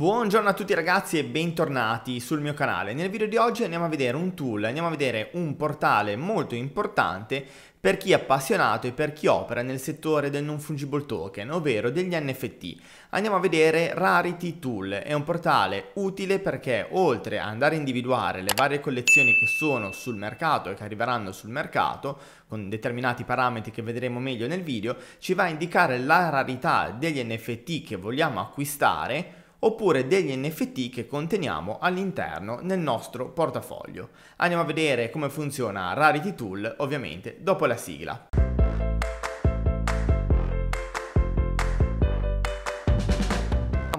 Buongiorno a tutti ragazzi e bentornati sul mio canale. Nel video di oggi andiamo a vedere un tool, andiamo a vedere un portale molto importante per chi è appassionato e per chi opera nel settore del non fungible token, ovvero degli NFT. Andiamo a vedere Rarity Tool, è un portale utile perché oltre ad andare a individuare le varie collezioni che sono sul mercato e che arriveranno sul mercato, con determinati parametri che vedremo meglio nel video, ci va a indicare la rarità degli NFT che vogliamo acquistare oppure degli NFT che conteniamo all'interno nel nostro portafoglio. Andiamo a vedere come funziona Rarity Tool ovviamente dopo la sigla.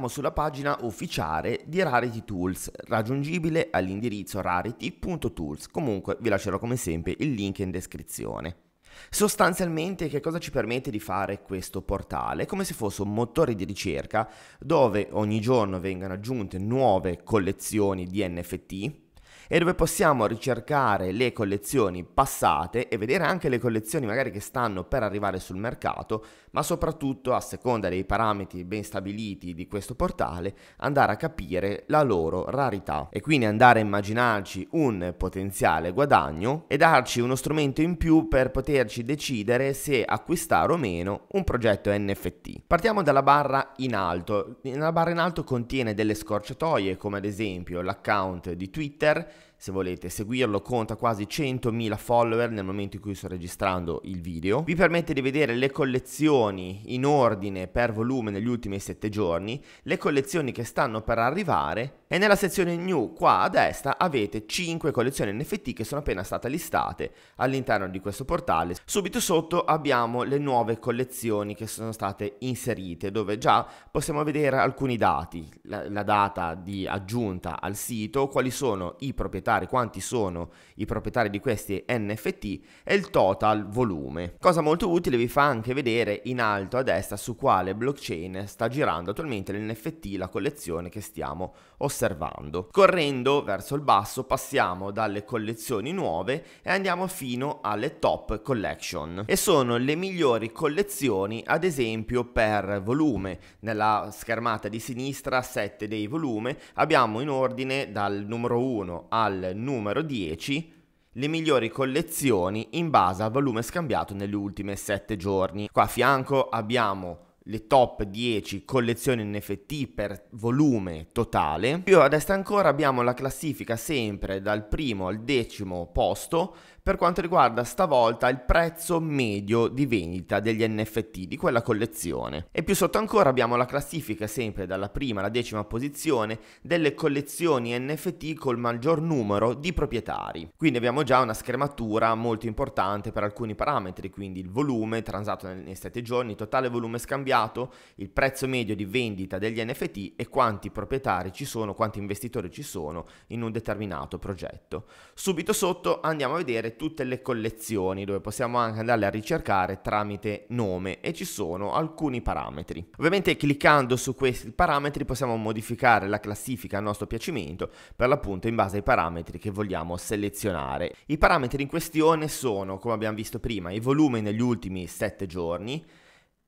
sulla pagina ufficiale di Rarity Tools, raggiungibile all'indirizzo rarity.tools. Comunque vi lascerò come sempre il link in descrizione. Sostanzialmente che cosa ci permette di fare questo portale? come se fosse un motore di ricerca dove ogni giorno vengano aggiunte nuove collezioni di NFT e dove possiamo ricercare le collezioni passate e vedere anche le collezioni magari che stanno per arrivare sul mercato, ma soprattutto a seconda dei parametri ben stabiliti di questo portale andare a capire la loro rarità e quindi andare a immaginarci un potenziale guadagno e darci uno strumento in più per poterci decidere se acquistare o meno un progetto NFT. Partiamo dalla barra in alto. La barra in alto contiene delle scorciatoie come ad esempio l'account di Twitter se volete seguirlo conta quasi 100.000 follower nel momento in cui sto registrando il video. Vi permette di vedere le collezioni in ordine per volume negli ultimi 7 giorni, le collezioni che stanno per arrivare e nella sezione New qua a destra avete 5 collezioni NFT che sono appena state listate all'interno di questo portale. Subito sotto abbiamo le nuove collezioni che sono state inserite dove già possiamo vedere alcuni dati, la, la data di aggiunta al sito, quali sono i proprietari, quanti sono i proprietari di questi NFT e il total volume. Cosa molto utile vi fa anche vedere in alto a destra su quale blockchain sta girando attualmente l'NFT, la collezione che stiamo osservando osservando. Correndo verso il basso passiamo dalle collezioni nuove e andiamo fino alle top collection e sono le migliori collezioni ad esempio per volume. Nella schermata di sinistra 7 dei volume abbiamo in ordine dal numero 1 al numero 10 le migliori collezioni in base al volume scambiato nelle ultime 7 giorni. Qua a fianco abbiamo le top 10 collezioni NFT per volume totale. Più a destra ancora abbiamo la classifica sempre dal primo al decimo posto per quanto riguarda stavolta il prezzo medio di vendita degli NFT di quella collezione. E più sotto ancora abbiamo la classifica sempre dalla prima alla decima posizione delle collezioni NFT col maggior numero di proprietari. Quindi abbiamo già una scrematura molto importante per alcuni parametri, quindi il volume transato nei 7 giorni, totale volume scambiato, cambiato, il prezzo medio di vendita degli NFT e quanti proprietari ci sono, quanti investitori ci sono in un determinato progetto. Subito sotto andiamo a vedere tutte le collezioni dove possiamo anche andarle a ricercare tramite nome e ci sono alcuni parametri. Ovviamente cliccando su questi parametri possiamo modificare la classifica a nostro piacimento per l'appunto in base ai parametri che vogliamo selezionare. I parametri in questione sono, come abbiamo visto prima, i volumi negli ultimi 7 giorni,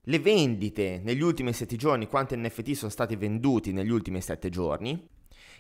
le vendite negli ultimi 7 giorni, quanti NFT sono stati venduti negli ultimi 7 giorni,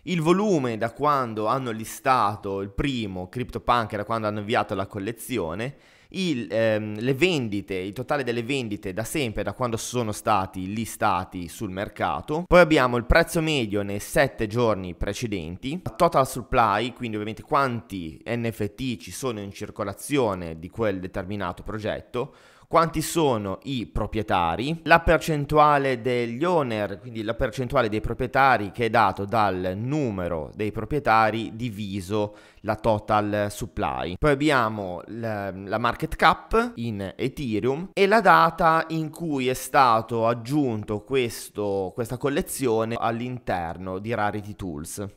il volume da quando hanno listato il primo CryptoPunk, e da quando hanno avviato la collezione, il, ehm, le vendite, il totale delle vendite da sempre, da quando sono stati listati sul mercato. Poi abbiamo il prezzo medio nei 7 giorni precedenti, total supply, quindi ovviamente quanti NFT ci sono in circolazione di quel determinato progetto, quanti sono i proprietari, la percentuale degli owner, quindi la percentuale dei proprietari che è dato dal numero dei proprietari diviso la total supply. Poi abbiamo la, la market cap in Ethereum e la data in cui è stato aggiunto questo, questa collezione all'interno di Rarity Tools.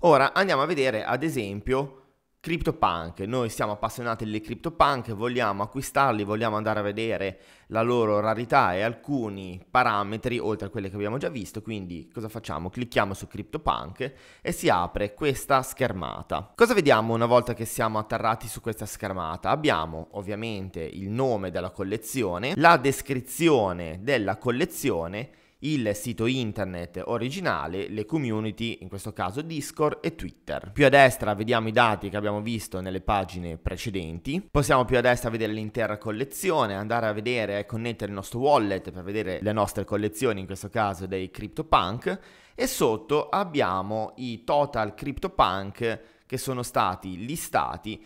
Ora andiamo a vedere ad esempio CryptoPunk, noi siamo appassionati delle CryptoPunk, vogliamo acquistarli, vogliamo andare a vedere la loro rarità e alcuni parametri oltre a quelli che abbiamo già visto, quindi cosa facciamo? Clicchiamo su CryptoPunk e si apre questa schermata. Cosa vediamo una volta che siamo atterrati su questa schermata? Abbiamo ovviamente il nome della collezione, la descrizione della collezione il sito internet originale, le community, in questo caso Discord e Twitter. Più a destra vediamo i dati che abbiamo visto nelle pagine precedenti. Possiamo più a destra vedere l'intera collezione, andare a vedere e connettere il nostro wallet per vedere le nostre collezioni, in questo caso dei CryptoPunk. E sotto abbiamo i total CryptoPunk che sono stati listati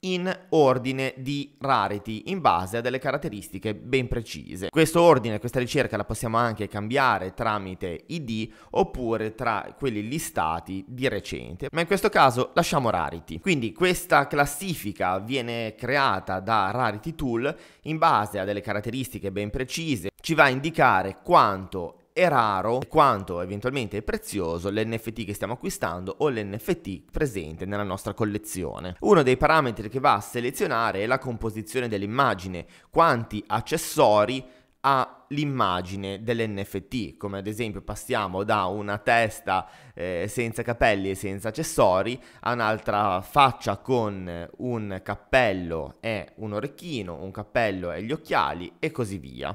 in ordine di rarity in base a delle caratteristiche ben precise. Questo ordine, questa ricerca la possiamo anche cambiare tramite ID oppure tra quelli listati di recente, ma in questo caso lasciamo rarity. Quindi questa classifica viene creata da Rarity Tool in base a delle caratteristiche ben precise, ci va a indicare quanto è raro quanto eventualmente è prezioso l'NFT che stiamo acquistando o l'NFT presente nella nostra collezione. Uno dei parametri che va a selezionare è la composizione dell'immagine, quanti accessori ha l'immagine dell'NFT, come ad esempio passiamo da una testa eh, senza capelli e senza accessori a un'altra faccia con un cappello e un orecchino, un cappello e gli occhiali e così via.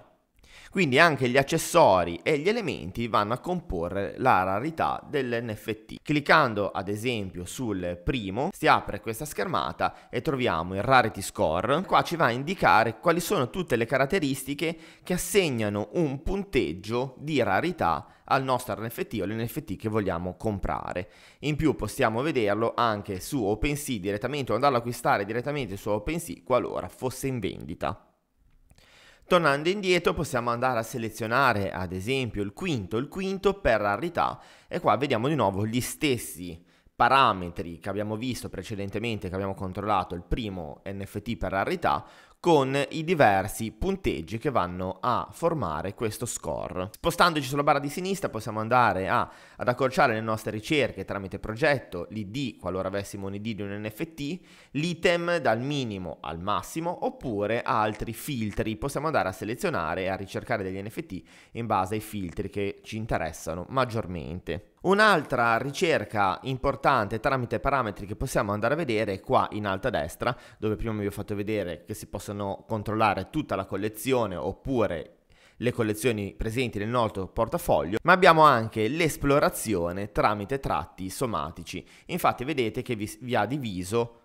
Quindi anche gli accessori e gli elementi vanno a comporre la rarità dell'NFT. Cliccando ad esempio sul primo si apre questa schermata e troviamo il rarity score. Qua ci va a indicare quali sono tutte le caratteristiche che assegnano un punteggio di rarità al nostro NFT o l'NFT che vogliamo comprare. In più possiamo vederlo anche su OpenSea direttamente o andarlo a acquistare direttamente su OpenSea qualora fosse in vendita. Tornando indietro possiamo andare a selezionare ad esempio il quinto, il quinto per rarità e qua vediamo di nuovo gli stessi parametri che abbiamo visto precedentemente, che abbiamo controllato, il primo NFT per rarità, con i diversi punteggi che vanno a formare questo score. Spostandoci sulla barra di sinistra possiamo andare a, ad accorciare le nostre ricerche tramite progetto, l'ID qualora avessimo un ID di un NFT, l'item dal minimo al massimo oppure altri filtri. Possiamo andare a selezionare e a ricercare degli NFT in base ai filtri che ci interessano maggiormente. Un'altra ricerca importante tramite parametri che possiamo andare a vedere è qua in alto a destra, dove prima vi ho fatto vedere che si possono controllare tutta la collezione oppure le collezioni presenti nel nostro portafoglio, ma abbiamo anche l'esplorazione tramite tratti somatici. Infatti vedete che vi, vi ha diviso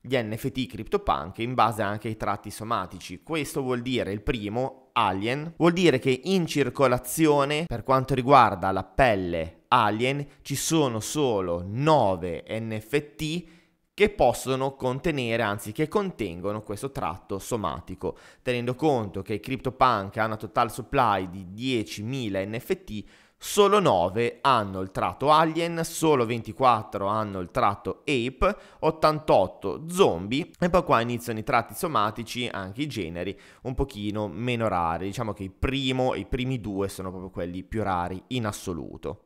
gli NFT CryptoPunk in base anche ai tratti somatici. Questo vuol dire il primo alien, vuol dire che in circolazione per quanto riguarda la pelle alien ci sono solo 9 NFT che possono contenere, anzi che contengono questo tratto somatico, tenendo conto che CryptoPunk ha una total supply di 10.000 NFT, solo 9 hanno il tratto Alien, solo 24 hanno il tratto Ape, 88 Zombie e poi qua iniziano i tratti somatici, anche i generi un pochino meno rari, diciamo che il primo e i primi due sono proprio quelli più rari in assoluto.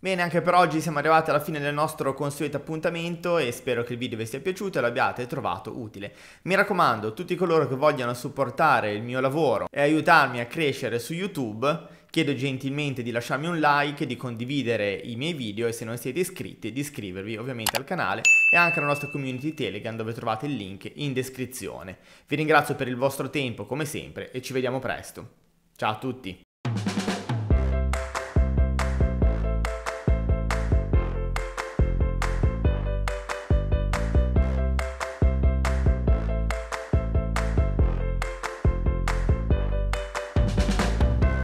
Bene, anche per oggi siamo arrivati alla fine del nostro consueto appuntamento e spero che il video vi sia piaciuto e l'abbiate trovato utile. Mi raccomando, tutti coloro che vogliono supportare il mio lavoro e aiutarmi a crescere su YouTube Chiedo gentilmente di lasciarmi un like, di condividere i miei video e se non siete iscritti di iscrivervi ovviamente al canale e anche alla nostra community Telegram dove trovate il link in descrizione. Vi ringrazio per il vostro tempo come sempre e ci vediamo presto. Ciao a tutti!